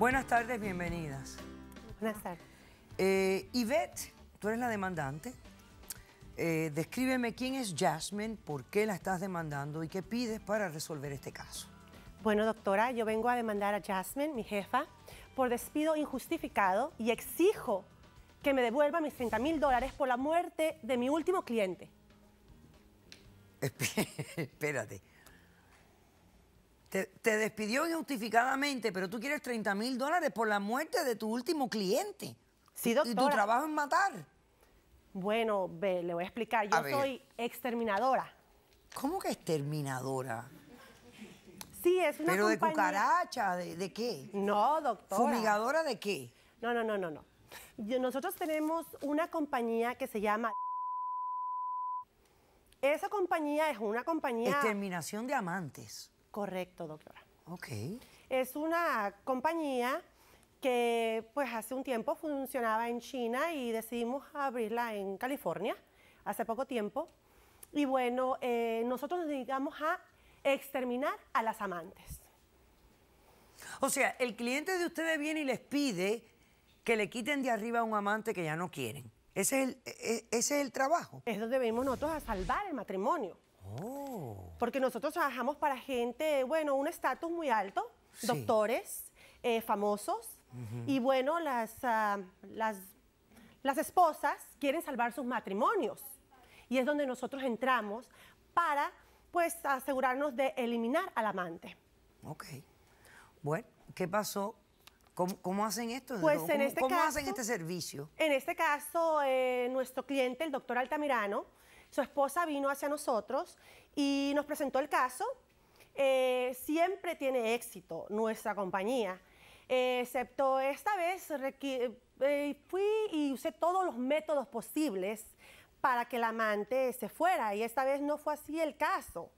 Buenas tardes, bienvenidas. Buenas tardes. Eh, Yvette, tú eres la demandante. Eh, descríbeme quién es Jasmine, por qué la estás demandando y qué pides para resolver este caso. Bueno, doctora, yo vengo a demandar a Jasmine, mi jefa, por despido injustificado y exijo que me devuelva mis 30 mil dólares por la muerte de mi último cliente. Espérate, te, despidió injustificadamente, pero tú quieres 30 mil dólares por la muerte de tu último cliente. Sí, doctora. Y tu trabajo es matar. Bueno, le voy a explicar. Yo soy exterminadora. ¿Cómo que exterminadora? Sí, es una ¿Pero de cucaracha? ¿De, qué? No, doctora. ¿Fumigadora de qué? No, no, no, no, no. Nosotros tenemos una compañía que se llama... Esa compañía es una compañía... Exterminación de amantes. Correcto, doctora. Ok. Es una compañía que pues hace un tiempo funcionaba en China y decidimos abrirla en California hace poco tiempo. Y bueno, eh, nosotros nos dedicamos a exterminar a las amantes. O sea, el cliente de ustedes viene y les pide que le quiten de arriba a un amante que ya no quieren. es el, e, e, ese es el trabajo. Es donde venimos nosotros a salvar el matrimonio. Oh. Porque nosotros trabajamos para gente, bueno, un estatus muy alto, doctores, eh, famosos, y bueno, ah, las, las, esposas quieren salvar sus matrimonios. Y es donde nosotros entramos para, pues, asegurarnos de eliminar al amante. Ok. Bueno, ¿qué pasó ¿Cómo, hacen esto? Pues en este ¿cómo hacen este servicio? En este caso, eh, nuestro cliente, el doctor Altamirano, su esposa vino hacia nosotros y nos presentó el caso. Eh, siempre tiene éxito nuestra compañía, excepto esta vez eh, fui y usé todos los métodos posibles para que la amante se fuera y esta vez no fue así el caso.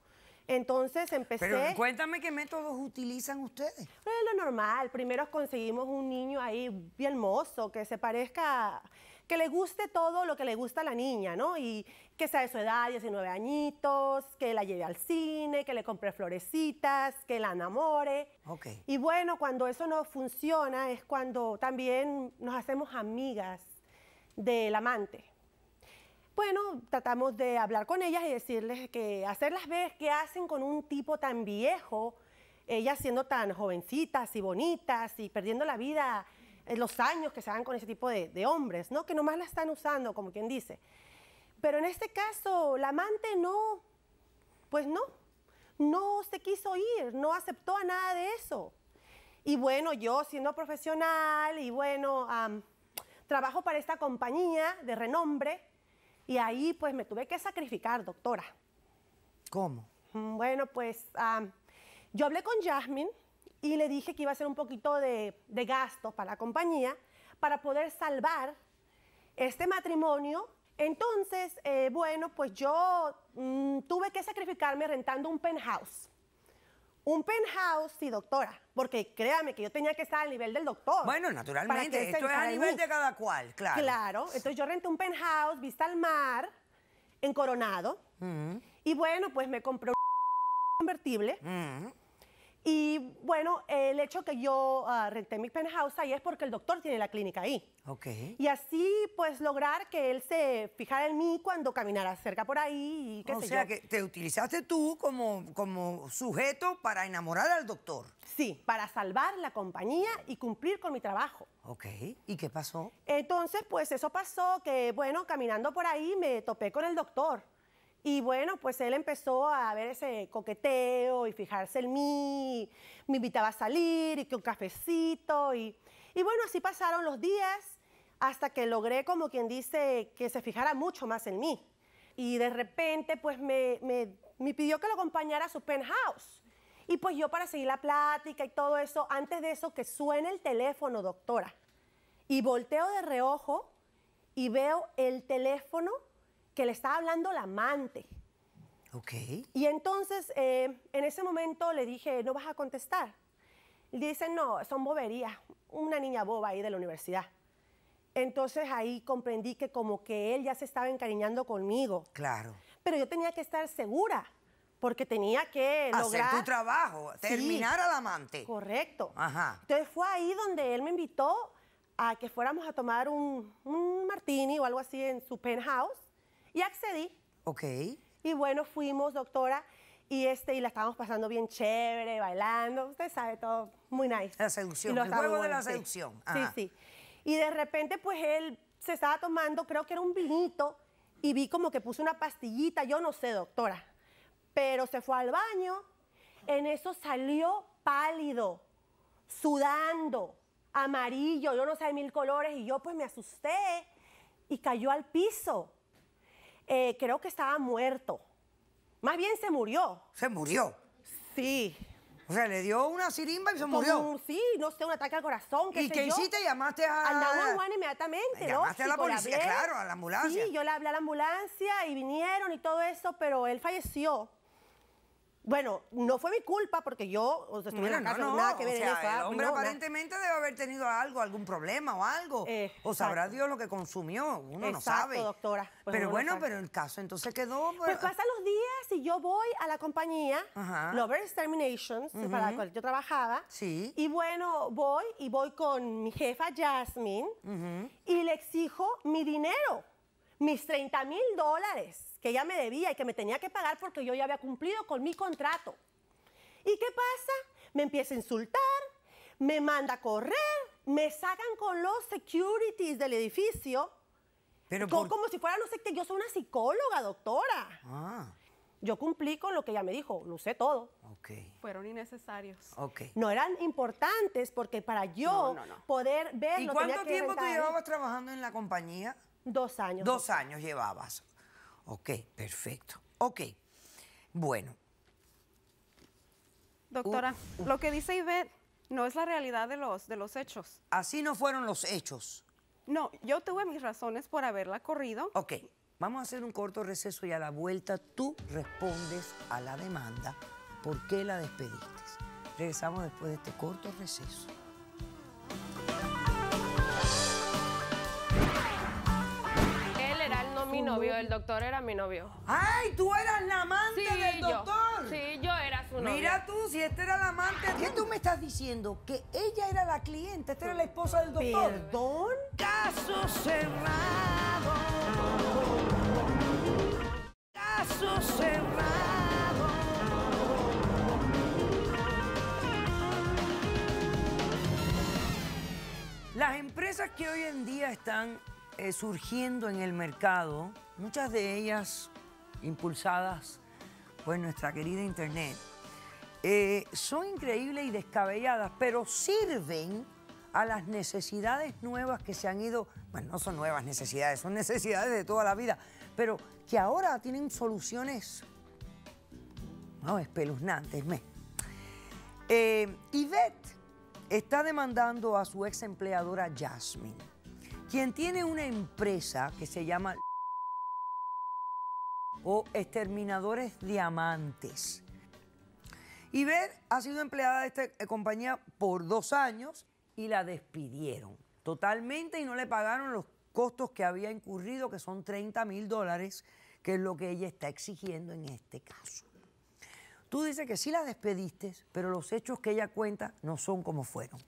Entonces empecé... Pero cuéntame qué métodos utilizan ustedes. Pues es lo normal. Primero conseguimos un niño ahí bien hermoso, que se parezca... Que le guste todo lo que le gusta a la niña, ¿no? Y que sea de su edad, 19 añitos, que la lleve al cine, que le compre florecitas, que la enamore. Okay. Y bueno, cuando eso no funciona es cuando también nos hacemos amigas del amante. Bueno, tratamos de hablar con ellas y decirles que hacerlas ver que hacen con un tipo tan viejo, ellas siendo tan jovencitas y bonitas y perdiendo la vida, eh, los años que se dan con ese tipo de, hombres, ¿no? Que nomás la están usando, como quien dice. Pero en este caso, la amante no, pues no, no se quiso ir, no aceptó a nada de eso. Y bueno, yo siendo profesional y bueno, trabajo para esta compañía de renombre, y ahí pues me tuve que sacrificar, doctora. ¿Cómo? Mm, bueno, pues yo hablé con Jasmine y le dije que iba a hacer un poquito de, gasto para la compañía para poder salvar este matrimonio. Entonces, eh, bueno, pues yo mm, tuve que sacrificarme rentando un penthouse un penthouse, sí, doctora. Porque créame que yo tenía que estar al nivel del doctor. Bueno, naturalmente, esto es a nivel de cada cual, claro. Claro, entonces yo renté un penthouse, vista al mar, en Coronado. Mm. Y bueno, pues me compré un convertible. Mm. Y bueno, el hecho que yo ah, renté mi penthouse ahí es porque el doctor tiene la clínica ahí. Ok. Y así, pues, lograr que él se fijara en mí cuando caminara cerca por ahí y qué O sea, que te utilizaste tú como, como sujeto para enamorar al doctor. Sí, para salvar la compañía y cumplir con mi trabajo. Ok. ¿Y qué pasó? Entonces, pues, eso pasó que, bueno, caminando por ahí me topé con el doctor. Y bueno, pues él empezó a ver ese coqueteo y fijarse en mí, me invitaba a salir y que un cafecito. Y, bueno, así pasaron los días hasta que logré, como quien dice, que se fijara mucho más en mí. Y de repente, pues me, me pidió que lo acompañara a su penthouse. Y pues yo para seguir la plática y todo eso, antes de eso que suene el teléfono, doctora. Y volteo de reojo y veo el teléfono que le estaba hablando la amante. Ok. Y entonces, eh, en ese momento le dije, no vas a contestar. Y dice, no, son boberías, una niña boba ahí de la universidad. Entonces ahí comprendí que como que él ya se estaba encariñando conmigo. Claro. Pero yo tenía que estar segura, porque tenía que lograr... Hacer tu trabajo, terminar al amante. Correcto. Ajá. Entonces fue ahí donde él me invitó a que fuéramos a tomar un, un martini o algo así en su penthouse. Y accedí. Ok. Y bueno, fuimos, doctora, y, este, y la estábamos pasando bien chévere, bailando, usted sabe, todo muy nice. La seducción, el juego de la seducción. Sí, sí. Y de repente, pues él se estaba tomando, creo que era un vinito, y vi como que puso una pastillita, yo no sé, doctora, pero se fue al baño, en eso salió pálido, sudando, amarillo, yo no sé, mil colores, y yo pues me asusté y cayó al piso. Eh, creo que estaba muerto. Más bien se murió. ¿Se murió? Sí. O sea, le dio una sirimba y se murió. sí, no sé, un ataque al corazón. ¿Y qué hiciste? Llamaste a... Al 911 inmediatamente, Llamaste a la policía, claro, a la ambulancia. Sí, yo le hablé a la ambulancia y vinieron y todo eso, pero él falleció. Bueno, no fue mi culpa porque yo o no, nada hombre aparentemente debe haber tenido algo, algún problema o algo. o sabrá Dios lo que consumió, uno no sabe. doctora. Pues pero bueno, pero el caso entonces quedó... Pues, pues pasan los días y yo voy a la compañía, Lovers Terminations, para la cual yo trabajaba. Sí. Y bueno, voy y voy con mi jefa Jasmine y le exijo mi dinero mis 30 mil dólares que ella me debía y que me tenía que pagar porque yo ya había cumplido con mi contrato. ¿Y qué pasa? Me empieza a insultar, me manda a correr, me sacan con los securities del edificio. Pero Como si fuera, no sé qué, yo soy una psicóloga, doctora. Ah. Yo cumplí con lo que ella me dijo, lo sé todo. Okay. Fueron innecesarios. Okay. No eran importantes porque para yo no, no. poder ver... ¿Y cuánto tiempo tú llevabas trabajando en la compañía? Dos años. Dos años llevabas. Ok, perfecto. Ok, bueno. Doctora, uh, uh. lo que dice Ivette no es la realidad de los, de los hechos. Así no fueron los hechos. No, yo tuve mis razones por haberla corrido. Ok, vamos a hacer un corto receso y a la vuelta tú respondes a la demanda por qué la despediste. Regresamos después de este corto receso. novio, el doctor era mi novio. ¡Ay, tú eras la amante del doctor! Yo. Sí, yo era su novio. Mira tú, si este era la amante... ¿Qué tú me estás diciendo? Que ella era la cliente, esta era la esposa del doctor. ¿Perdón? Caso cerrado. Caso cerrado. Las empresas que hoy en día están eh, surgiendo en el mercado, muchas de ellas impulsadas por nuestra querida Internet, eh, son increíbles y descabelladas, pero sirven a las necesidades nuevas que se han ido, bueno, no son nuevas necesidades, son necesidades de toda la vida, pero que ahora tienen soluciones no, espeluznantes. Me. Eh, Yvette está demandando a su ex empleadora Jasmine quien tiene una empresa que se llama o exterminadores diamantes. Y ver ha sido empleada de esta eh, compañía por dos años y la despidieron totalmente y no le pagaron los costos que había incurrido, que son 30 mil dólares, que es lo que ella está exigiendo en este caso. Tú dices que sí la despediste, pero los hechos que ella cuenta no son como fueron.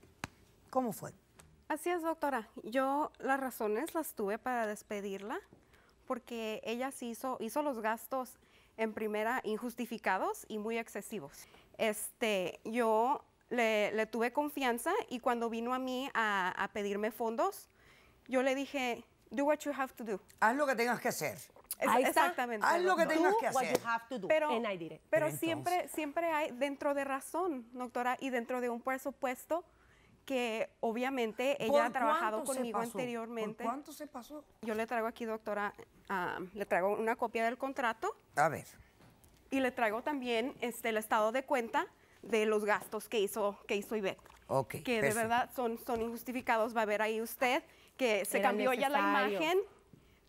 ¿Cómo fueron? Así es, doctora. Yo las razones las tuve para despedirla porque ella sí hizo, los gastos en primera injustificados y muy excesivos. Este, yo le, tuve confianza y cuando vino a mí a, pedirme fondos, yo le dije, do what you have to do. Haz lo que tengas que hacer. exactamente. Haz lo que tengas que hacer. Pero, siempre, siempre hay dentro de razón, doctora, y dentro de un presupuesto que obviamente ella ha trabajado conmigo anteriormente. ¿Por cuánto se pasó? Yo le traigo aquí, doctora, ah, le traigo una copia del contrato. A ver. Y le traigo también este, el estado de cuenta de los gastos que hizo, que hizo Ivette. Okay, que de verdad son, son injustificados. Va a ver ahí usted que se cambió ya la imagen.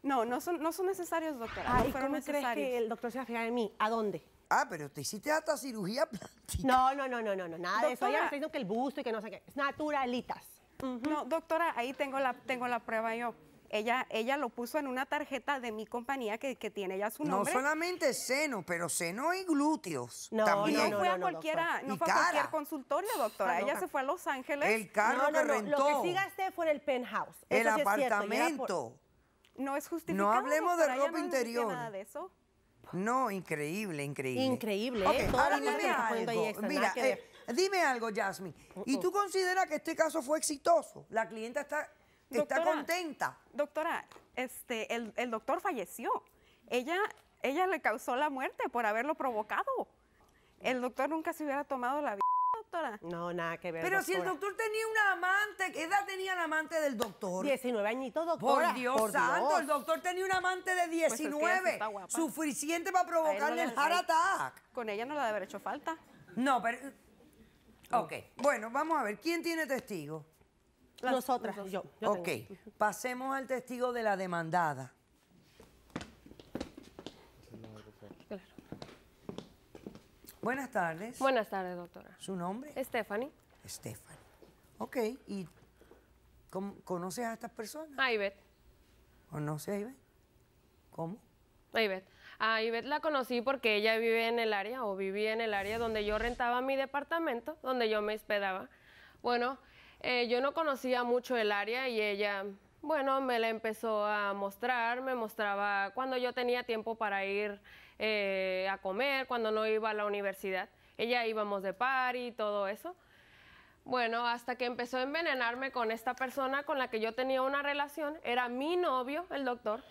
No, no son, no son necesarios, doctora. no fueron ¿cómo necesarios? crees que el doctor se va a fijar en mí? ¿A dónde? Ah, pero te hiciste hasta cirugía plástica. No, no, no, no, no, nada de eso. Ya me estoy que el busto y que no sé qué. Naturalitas. No, doctora, ahí tengo la, tengo la prueba yo. Ella, ella lo puso en una tarjeta de mi compañía que, que tiene ya su nombre. No solamente seno, pero seno y glúteos. No, también. no, no, fue a cualquiera, no, fue a cualquier consultorio, doctora. ella se fue a Los Ángeles. El carro que rentó. Lo que sí gasté fue en el penthouse. el apartamento. No es justificado. No hablemos de ropa interior. nada de eso. No, increíble, increíble. Increíble, ¿eh? ahora eh, dime algo. Mira, dime algo, Jasmine. ¿Y uh-uh. tú consideras que este caso fue exitoso? La clienta está, está contenta. Doctora, este, el, doctor falleció. Ella, ella le causó la muerte por haberlo provocado. El doctor nunca se hubiera tomado la vida. No, nada que ver. Pero si el doctor tenía una amante, ¿qué edad tenía el amante del doctor? 19 añitos, doctora. Por Dios el doctor tenía UNA amante de 19. Pues suficiente para provocarle el heart attack. Con ella no le debe haber hecho falta. No, pero. Ok. Bueno, vamos a ver. ¿Quién tiene testigo? Nosotras, yo. ok. Pasemos al testigo de la demandada. Buenas tardes. Buenas tardes, doctora. ¿Su nombre? Stephanie. Stephanie. Ok, ¿y conoces a estas personas? A ah, IVET. ¿Conoces a IVET? ¿Cómo? A IVET. A la conocí porque ella vive en el área o vivía en el área donde yo rentaba mi departamento, donde yo me hospedaba. Bueno, eh, yo no conocía mucho el área y ella, bueno, me la empezó a mostrar, me mostraba cuando yo tenía tiempo para ir eh, a comer, cuando no iba a la universidad. Ella íbamos de par y todo eso. Bueno, hasta que empezó a envenenarme con esta persona con la que yo tenía una relación, era mi novio, el doctor,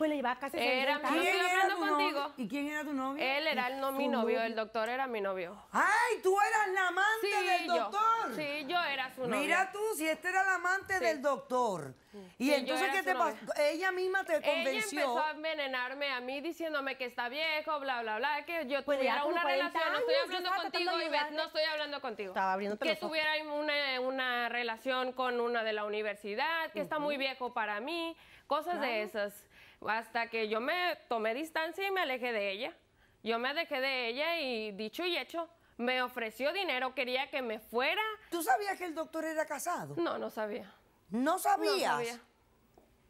pues le a casi Era mi novio ¿Y quién era tu novio? Él era no, mi novio, el doctor era mi novio. ¡Ay, tú eras la amante del doctor! Sí, yo era su novio. Mira tú, si este era la amante del doctor. Y entonces, ¿qué te pasó? Ella misma te convenció. Ella empezó a envenenarme a mí diciéndome que está viejo, bla, bla, bla, que yo pues tuviera una relación. no estoy hablando contigo, Ivette, no estoy hablando contigo. Estaba abriendo Que tuviera una, una, relación con una de la universidad, que está muy viejo para mí, cosas de esas hasta que yo me tomé distancia y me alejé de ella. Yo me alejé de ella y dicho y hecho, me ofreció dinero, quería que me fuera. ¿Tú sabías que el doctor era casado? No, no sabía. ¿No sabías? No sabía.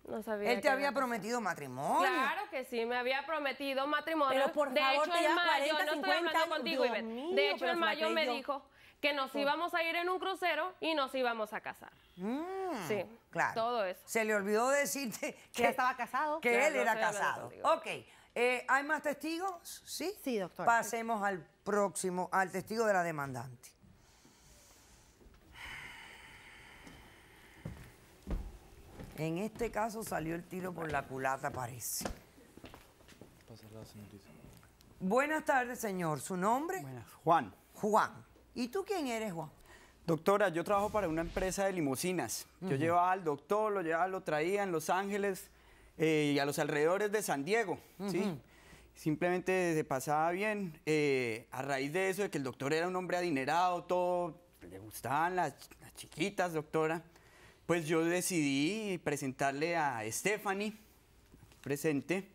No sabía Él te había prometido matrimonio. Claro que sí, me había prometido matrimonio. Pero por favor, te en no estoy contigo, de hecho, en mayo me dijo que nos íbamos a ir en un crucero y nos íbamos a casar. Mm, sí, claro. Todo eso. Se le olvidó decirte que, ya estaba casado. Que él era casado. Ok. Eh, ¿Hay más testigos? Sí. Sí, doctor. Pasemos al próximo, al testigo de la demandante. En este caso salió el tiro por la culata, parece. Buenas tardes, señor. ¿Su nombre? Buenas. Juan. Juan. ¿Y tú quién eres, Juan? Doctora, yo trabajo para una empresa de limusinas. Yo llevaba al doctor, lo llevaba, lo traía en Los Ángeles eh, y a los alrededores de San Diego, ¿sí? Simplemente se pasaba bien. Eh, a raíz de eso, de que el doctor era un hombre adinerado, todo, le gustaban las, chiquitas, doctora, pues yo decidí presentarle a Stephanie, presente,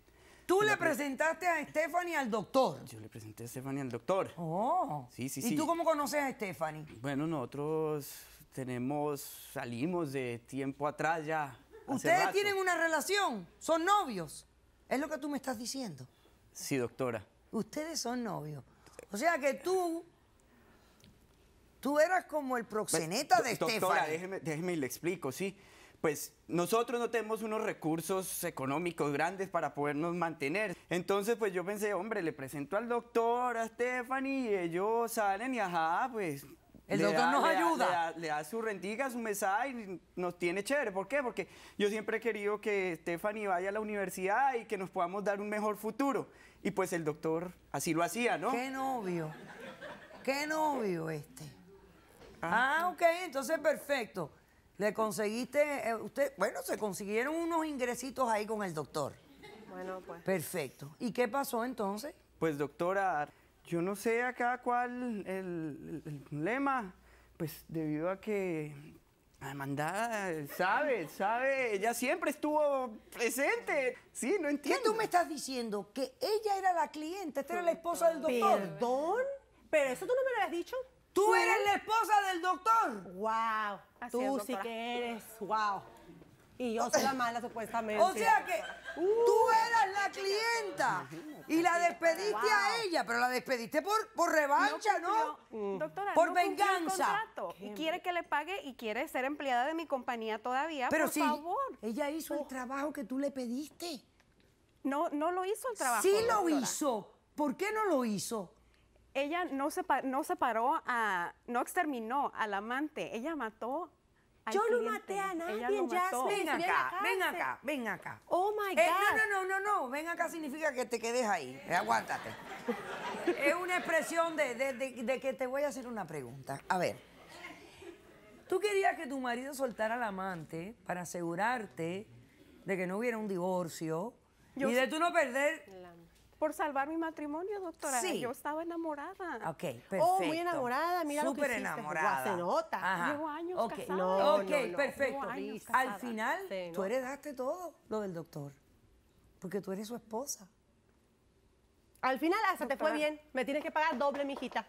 Tú le presentaste a Stephanie al doctor. Yo le presenté a Stephanie al doctor. Oh. Sí, sí, sí. ¿Y tú cómo conoces a Stephanie? Bueno, nosotros tenemos, salimos de tiempo atrás ya. ¿Ustedes tienen una relación? ¿Son novios? Es lo que tú me estás diciendo. Sí, doctora. Ustedes son novios. O sea que tú Tú eras como el proxeneta pues, de Stephanie. Déjeme, déjeme y le explico, sí pues nosotros no tenemos unos recursos económicos grandes para podernos mantener. Entonces, pues yo pensé, hombre, le presento al doctor, a Stephanie, y ellos salen y ajá, pues... El doctor nos ayuda. le, da, su rendiga, su mesa, y nos tiene chévere. ¿Por qué? Porque yo siempre he querido que Stephanie vaya a la universidad y que nos podamos dar un mejor futuro. Y pues el doctor así lo hacía, ¿no? Qué novio. Qué novio este. Ah, ah ok, entonces perfecto. Le conseguiste, eh, usted, bueno, se consiguieron unos ingresitos ahí con el doctor. Bueno, pues. Perfecto. ¿Y qué pasó entonces? Pues doctora, yo no sé acá cuál el, el problema, pues debido a que LA DEMANDADA sabe, sabe, ella siempre estuvo presente. Sí, no entiendo. ¿Qué tú me estás diciendo? Que ella era la cliente, esta era la esposa del doctor. ¿Perdón? ¿Pero eso tú no me lo has dicho? Tú eres la esposa del doctor. Wow. tú sí que eres. Wow. Y yo soy la mala, supuestamente. O sea que tú uh. eras la clienta y la despediste a ella, pero la despediste por, por revancha, ¿no? Mm. Doctora, por venganza. y quiere que le pague y quiere ser empleada de mi compañía todavía, pero por favor. Ella hizo el oh. trabajo que tú le pediste. No, no lo hizo el trabajo. Sí lo hizo. ¿Por qué no lo hizo? ella no, se no separó a, no exterminó al amante, ella mató al Yo no maté a nadie, Jasmine. Ven acá, ven acá, ven acá. Oh my eh, God. no, no, no, no, no. Ven acá significa que te quedes ahí. Eh, aguántate. es una expresión de, de, que te voy a hacer una pregunta. A ver. Tú querías que tu marido soltara al amante para asegurarte de que no hubiera un divorcio y de tú no perder por salvar mi matrimonio, doctora. Sí. Yo estaba enamorada. Ok, perfecto. Oh, muy enamorada, mira lo que enamorada. se nota. Llevo ok, perfecto. Al final, tú heredaste todo lo del doctor, porque tú eres su esposa. Al final, hasta te fue bien. Me tienes que pagar doble, mijita.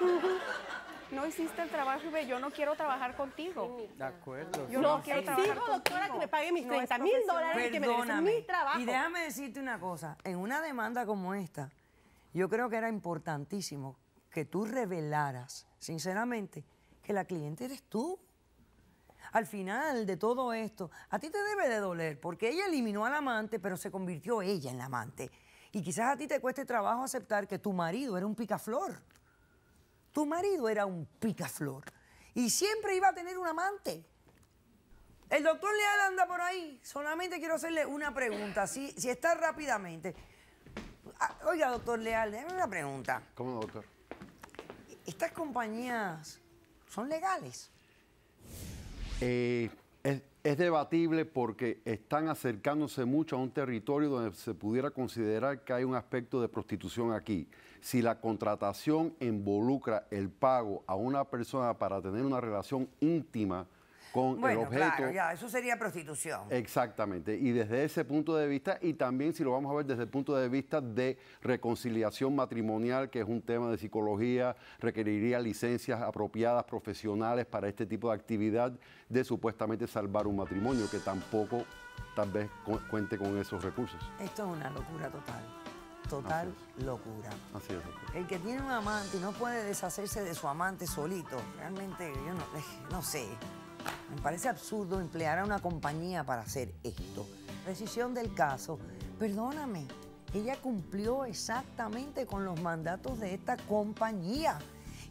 no hiciste el trabajo y yo no quiero trabajar contigo. De acuerdo. Yo no, quiero contigo. doctora, que me pague mis 30 mil dólares y que me den mi trabajo. Y déjame decirte una cosa. En una demanda como esta, yo creo que era importantísimo que tú revelaras, sinceramente, que la cliente eres tú. Al final de todo esto, a ti te debe de doler, porque ella eliminó al amante, pero se convirtió ella en la amante. Y quizás a ti te cueste trabajo aceptar que tu marido era un picaflor. Tu marido era un picaflor y siempre iba a tener un amante. El doctor Leal anda por ahí. Solamente quiero hacerle una pregunta, si, está rápidamente. Ah, oiga, doctor Leal, déjame una pregunta. ¿Cómo, doctor? ¿Estas compañías son legales? Eh, es, debatible porque están acercándose mucho a un territorio donde se pudiera considerar que hay un aspecto de prostitución aquí si la contratación involucra el pago a una persona para tener una relación íntima con el objeto. ya, eso sería prostitución. Exactamente. Y desde ese punto de vista, y también si lo vamos a ver desde el punto de vista de reconciliación matrimonial, que es un tema de psicología, requeriría licencias apropiadas profesionales para este tipo de actividad de supuestamente salvar un matrimonio, que tampoco tal vez cuente con esos recursos. Esto es una locura total total locura. El que tiene un amante y no puede deshacerse de su amante solito, realmente yo no, no sé. Me parece absurdo emplear a una compañía para hacer esto. Precisión del caso. Perdóname, ella cumplió exactamente con los mandatos de esta compañía.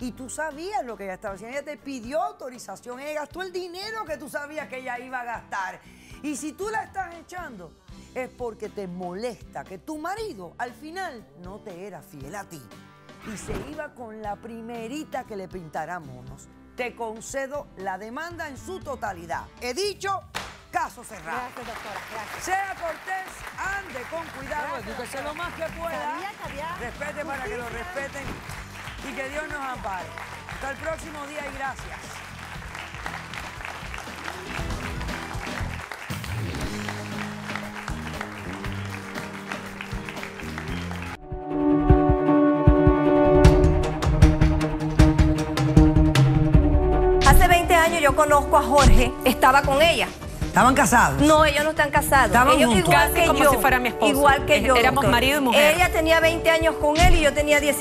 Y tú sabías lo que ella estaba haciendo. Ella te pidió autorización, ella gastó el dinero que tú sabías que ella iba a gastar. Y si tú la estás echando, es porque te molesta que tu marido al final no te era fiel a ti y se iba con la primerita que le pintará monos. Te concedo la demanda en su totalidad. He dicho caso cerrado. Gracias, doctora. Gracias. Sea cortés, ande con cuidado, edúquese lo más que pueda. Respete para que lo respeten y que Dios nos ampare. Hasta el próximo día y gracias. a Jorge, estaba con ella. ¿Estaban casados? No, ellos no están casados. ellos Igual que yo, Igual que yo. Éramos marido y mujer. Ella tenía 20 años con él y yo tenía 10.